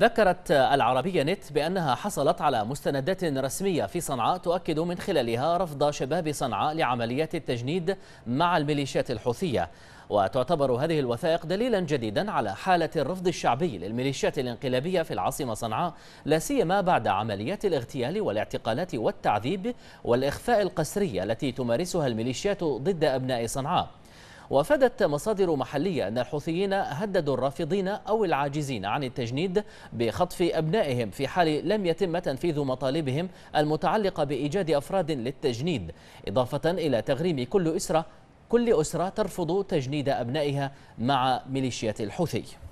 ذكرت العربية نت بأنها حصلت على مستندات رسمية في صنعاء تؤكد من خلالها رفض شباب صنعاء لعمليات التجنيد مع الميليشيات الحوثية وتعتبر هذه الوثائق دليلا جديدا على حالة الرفض الشعبي للميليشيات الانقلابية في العاصمة صنعاء لا سيما بعد عمليات الاغتيال والاعتقالات والتعذيب والإخفاء القسرية التي تمارسها الميليشيات ضد أبناء صنعاء وافادت مصادر محلية أن الحوثيين هددوا الرافضين أو العاجزين عن التجنيد بخطف أبنائهم في حال لم يتم تنفيذ مطالبهم المتعلقة بإيجاد أفراد للتجنيد إضافة إلى تغريم كل أسرة كل أسرة ترفض تجنيد أبنائها مع ميليشيات الحوثي